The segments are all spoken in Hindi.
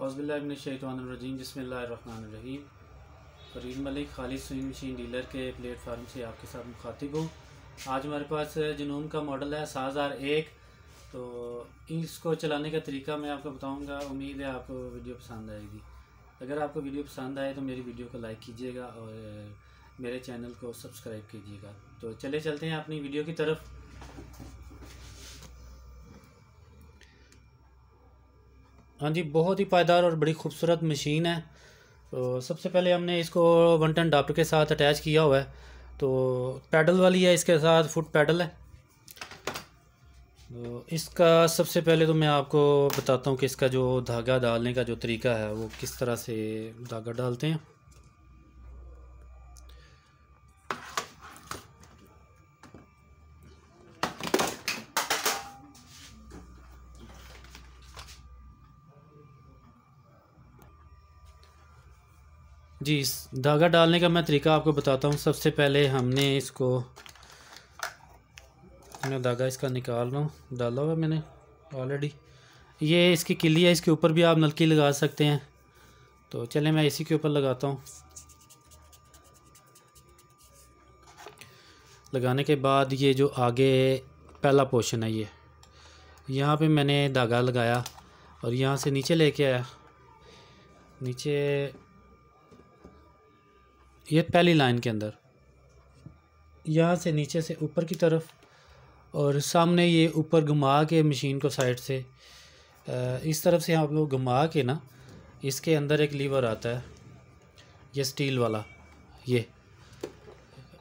हौसबिल्लाशैतरजीम Rahim Farid Malik Khalid swing machine dealer के प्लेटफार्म से आपके साथ मुखातिब हूँ आज हमारे पास जुनून का मॉडल है सात हज़ार एक तो इसको चलाने का तरीका मैं आपको बताऊँगा उम्मीद है आपको वीडियो पसंद आएगी अगर आपको वीडियो पसंद आए तो मेरी वीडियो को लाइक कीजिएगा और मेरे चैनल को सब्सक्राइब कीजिएगा तो चले चलते हैं अपनी वीडियो की तरफ हाँ जी बहुत ही पायदार और बड़ी खूबसूरत मशीन है तो सबसे पहले हमने इसको वन टन डाप्ट के साथ अटैच किया हुआ है तो पैडल वाली है इसके साथ फुट पैडल है तो इसका सबसे पहले तो मैं आपको बताता हूँ कि इसका जो धागा डालने का जो तरीका है वो किस तरह से धागा डालते हैं जी धागा डालने का मैं तरीका आपको बताता हूँ सबसे पहले हमने इसको मैं धागा इसका निकाल रहा हूँ डाला हुआ मैंने ऑलरेडी ये इसकी किली है इसके ऊपर भी आप नलकी लगा सकते हैं तो चले मैं इसी के ऊपर लगाता हूँ लगाने के बाद ये जो आगे पहला पोर्शन है ये यहाँ पे मैंने धागा लगाया और यहाँ से नीचे लेके आया नीचे ये पहली लाइन के अंदर यहाँ से नीचे से ऊपर की तरफ और सामने ये ऊपर घुमा के मशीन को साइड से इस तरफ से आप लोग घुमा के ना इसके अंदर एक लीवर आता है ये स्टील वाला ये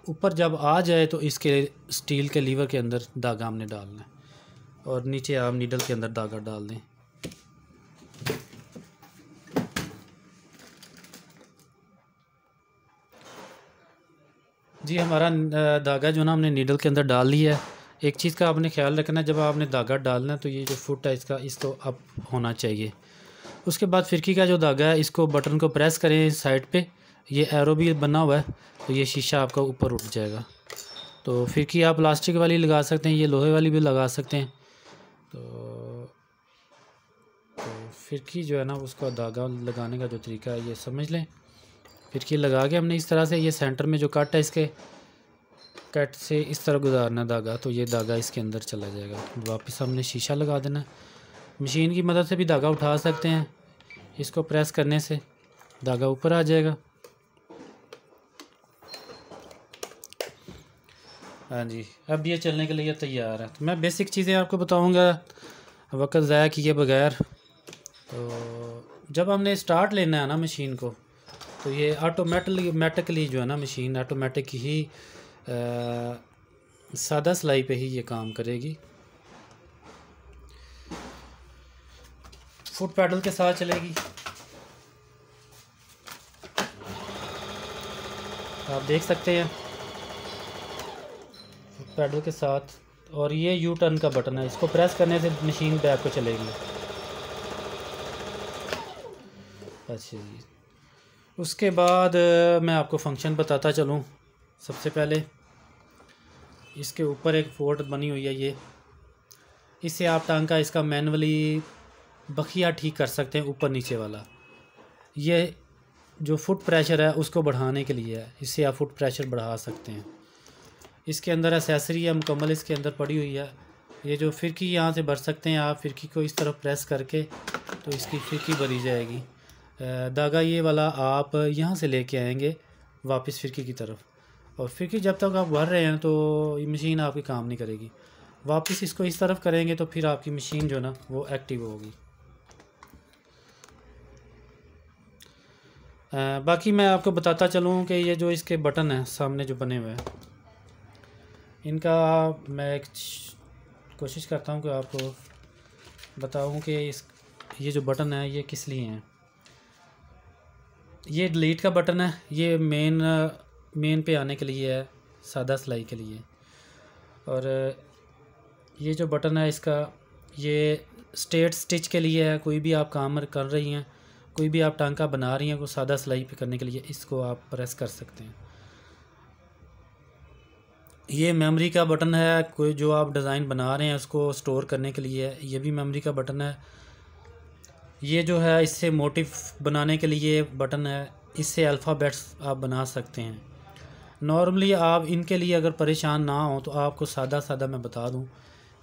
ऊपर जब आ जाए तो इसके स्टील के लीवर के अंदर धागा हमने डालना है और नीचे आप नीडल के अंदर धागा डाल दें जी हमारा धागा जो ना हमने नीडल के अंदर डाल लिया है एक चीज़ का आपने ख्याल रखना है जब आपने धागा डालना है तो ये जो फुट है इसका इसको अप होना चाहिए उसके बाद फिरकी का जो धागा है इसको बटन को प्रेस करें साइड पे ये एरो भी बना हुआ है तो ये शीशा आपका ऊपर उठ जाएगा तो फिरकी आप प्लास्टिक वाली लगा सकते हैं ये लोहे वाली भी लगा सकते हैं तो, तो फिरकी जो है ना उसका धागा लगाने का जो तरीका है ये समझ लें फिर ये लगा के हमने इस तरह से ये सेंटर में जो कट है इसके कट से इस तरह गुजारना धागा तो ये धागा इसके अंदर चला जाएगा वापस हमने शीशा लगा देना मशीन की मदद से भी धागा उठा सकते हैं इसको प्रेस करने से धागा ऊपर आ जाएगा हाँ जी अब ये चलने के लिए तैयार है तो मैं बेसिक चीज़ें आपको बताऊंगा वक्त ज़ाया किए बगैर तो जब हमने स्टार्ट लेना है ना मशीन को तो ये ऑटोमेटिकली जो है ना मशीन ऑटोमेटिक ही आ, सादा सिलाई पे ही ये काम करेगी फुट पैडल के साथ चलेगी आप देख सकते हैं फुट पैडल के साथ और ये यू टर्न का बटन है इसको प्रेस करने से मशीन बैक को चलेगी अच्छा जी उसके बाद मैं आपको फंक्शन बताता चलूँ सबसे पहले इसके ऊपर एक फोर्ट बनी हुई है ये इससे आप टांग का इसका मैनुअली बखिया ठीक कर सकते हैं ऊपर नीचे वाला ये जो फुट प्रेशर है उसको बढ़ाने के लिए है इससे आप फुट प्रेशर बढ़ा सकते हैं इसके अंदर एसेसरी है मुकम्मल इसके अंदर पड़ी हुई है ये जो फिरकी यहाँ से भर सकते हैं आप फिरकी को इस तरफ प्रेस करके तो इसकी फिरकी भरी जाएगी धागा ये वाला आप यहाँ से लेके आएंगे वापस फिरकी की तरफ और फिरकी जब तक आप भर रहे हैं तो ये मशीन आपकी काम नहीं करेगी वापस इसको इस तरफ करेंगे तो फिर आपकी मशीन जो ना वो एक्टिव होगी बाकी मैं आपको बताता चलूँ कि ये जो इसके बटन हैं सामने जो बने हुए हैं इनका मैं एक कोशिश करता हूँ कि आपको बताऊँ कि इस ये जो बटन है ये किस लिए हैं ये डिलीट का बटन है ये मेन मेन पे आने के लिए है सादा सिलाई के लिए और ये जो बटन है इसका ये स्टेट स्टिच के लिए है कोई भी आप काम कर रही हैं कोई भी आप टांका बना रही हैं को सादा सिलाई पे करने के लिए इसको आप प्रेस कर सकते हैं ये मेमोरी का बटन है कोई जो आप डिज़ाइन बना रहे हैं उसको स्टोर करने के लिए है ये भी मेमोरी का बटन है ये जो है इससे मोटिव बनाने के लिए बटन है इससे अल्फ़ाबेट्स आप बना सकते हैं नॉर्मली आप इनके लिए अगर परेशान ना हो तो आपको सादा सादा मैं बता दूं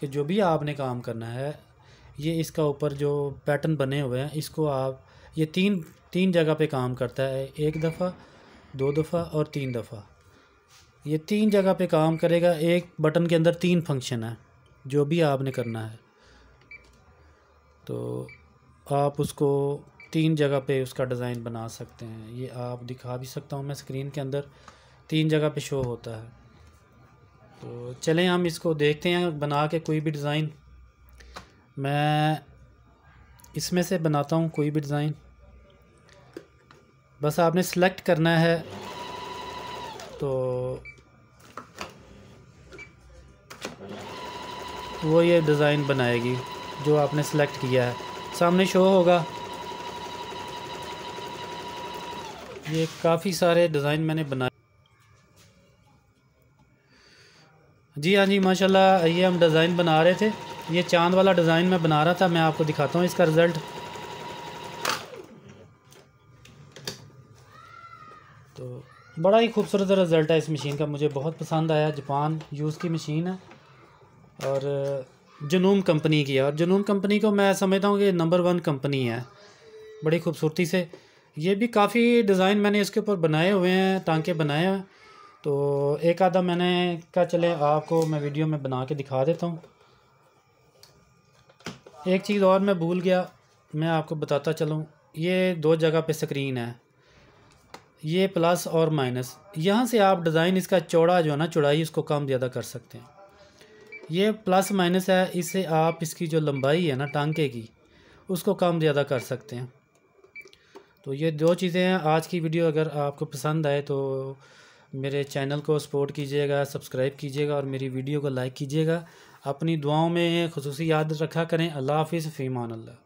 कि जो भी आपने काम करना है ये इसका ऊपर जो पैटर्न बने हुए हैं इसको आप ये तीन तीन जगह पे काम करता है एक दफ़ा दो दफ़ा और तीन दफ़ा ये तीन जगह पे काम करेगा एक बटन के अंदर तीन फंक्शन है जो भी आपने करना है तो आप उसको तीन जगह पे उसका डिज़ाइन बना सकते हैं ये आप दिखा भी सकता हूँ मैं स्क्रीन के अंदर तीन जगह पे शो होता है तो चलें हम इसको देखते हैं बना के कोई भी डिज़ाइन मैं इसमें से बनाता हूँ कोई भी डिज़ाइन बस आपने सेलेक्ट करना है तो वो ये डिज़ाइन बनाएगी जो आपने सेलेक्ट किया है सामने शो होगा ये काफ़ी सारे डिज़ाइन मैंने बनाए जी हाँ जी माशाल्लाह ये हम डिज़ाइन बना रहे थे ये चांद वाला डिज़ाइन मैं बना रहा था मैं आपको दिखाता हूँ इसका रिज़ल्ट तो बड़ा ही खूबसूरत रिज़ल्ट है इस मशीन का मुझे बहुत पसंद आया जापान यूज़ की मशीन है और जनूम कंपनी की है और जनूम कंपनी को मैं समझता हूँ कि नंबर वन कंपनी है बड़ी खूबसूरती से ये भी काफ़ी डिज़ाइन मैंने इसके ऊपर बनाए हुए हैं टांके बनाए हैं तो एक आधा मैंने कहा चले आपको मैं वीडियो में बना के दिखा देता हूँ एक चीज़ और मैं भूल गया मैं आपको बताता चलूँ ये दो जगह पे स्क्रीन है ये प्लस और माइनस यहाँ से आप डिज़ाइन इसका चौड़ा जो है ना चौड़ाई इसको कम ज़्यादा कर सकते हैं ये प्लस माइनस है इससे आप इसकी जो लंबाई है ना टांके की उसको कम ज़्यादा कर सकते हैं तो ये दो चीज़ें हैं आज की वीडियो अगर आपको पसंद आए तो मेरे चैनल को सपोर्ट कीजिएगा सब्सक्राइब कीजिएगा और मेरी वीडियो को लाइक कीजिएगा अपनी दुआओं में खसूस याद रखा करें अल्लाह हाफिज़ फ़ीमान अल्लाह